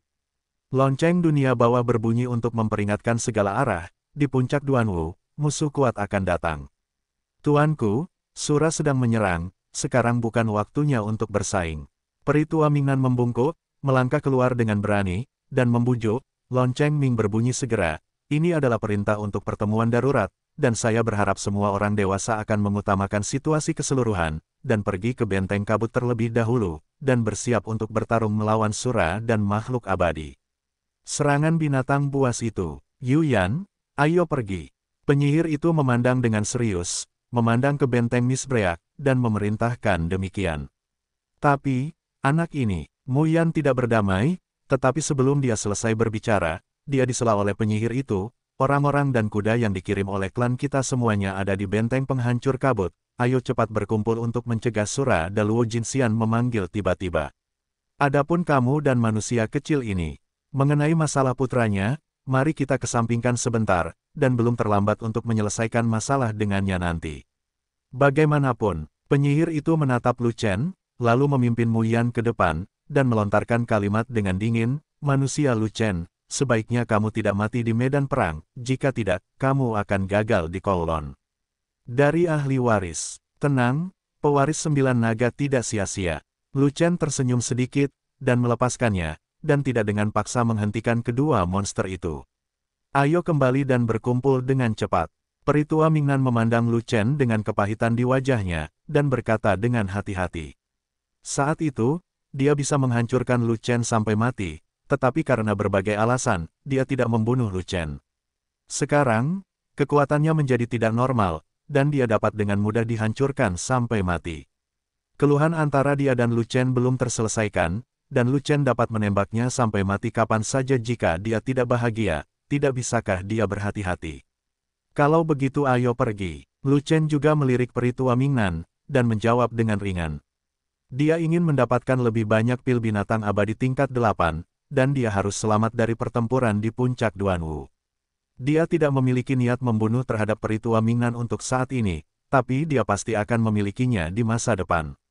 Lonceng dunia bawah berbunyi untuk memperingatkan segala arah, di puncak Duanwu, musuh kuat akan datang. Tuanku, Sura sedang menyerang, sekarang bukan waktunya untuk bersaing. Peri Mingnan membungkuk, melangkah keluar dengan berani, dan membujuk, lonceng Ming berbunyi segera, ini adalah perintah untuk pertemuan darurat, dan saya berharap semua orang dewasa akan mengutamakan situasi keseluruhan, dan pergi ke benteng kabut terlebih dahulu, dan bersiap untuk bertarung melawan Sura dan makhluk abadi. Serangan binatang buas itu, Yu Yan, ayo pergi. Penyihir itu memandang dengan serius, memandang ke benteng Misbreak, dan memerintahkan demikian. Tapi, anak ini, Muyan tidak berdamai, tetapi sebelum dia selesai berbicara, dia disela oleh penyihir itu, orang-orang dan kuda yang dikirim oleh klan kita semuanya ada di benteng penghancur kabut, ayo cepat berkumpul untuk mencegah Sura Daluo Jinsian memanggil tiba-tiba. Adapun kamu dan manusia kecil ini, mengenai masalah putranya, mari kita kesampingkan sebentar, dan belum terlambat untuk menyelesaikan masalah dengannya nanti. Bagaimanapun, penyihir itu menatap Lu Chen, lalu memimpin Yan ke depan, dan melontarkan kalimat dengan dingin, Manusia Lu Chen, sebaiknya kamu tidak mati di medan perang, jika tidak, kamu akan gagal di kolon. Dari ahli waris, tenang, pewaris sembilan naga tidak sia-sia. Lu Chen tersenyum sedikit, dan melepaskannya, dan tidak dengan paksa menghentikan kedua monster itu. Ayo kembali dan berkumpul dengan cepat. Peritua Mingnan memandang Lu Chen dengan kepahitan di wajahnya, dan berkata dengan hati-hati. Saat itu, dia bisa menghancurkan Lu Chen sampai mati, tetapi karena berbagai alasan, dia tidak membunuh Lu Chen. Sekarang, kekuatannya menjadi tidak normal, dan dia dapat dengan mudah dihancurkan sampai mati. Keluhan antara dia dan Lu Chen belum terselesaikan, dan Lucen dapat menembaknya sampai mati kapan saja jika dia tidak bahagia, tidak bisakah dia berhati-hati. Kalau begitu ayo pergi. Lucen juga melirik peritua Mingnan, dan menjawab dengan ringan. Dia ingin mendapatkan lebih banyak pil binatang abadi tingkat 8, dan dia harus selamat dari pertempuran di puncak Duanwu. Dia tidak memiliki niat membunuh terhadap peritua Mingnan untuk saat ini, tapi dia pasti akan memilikinya di masa depan.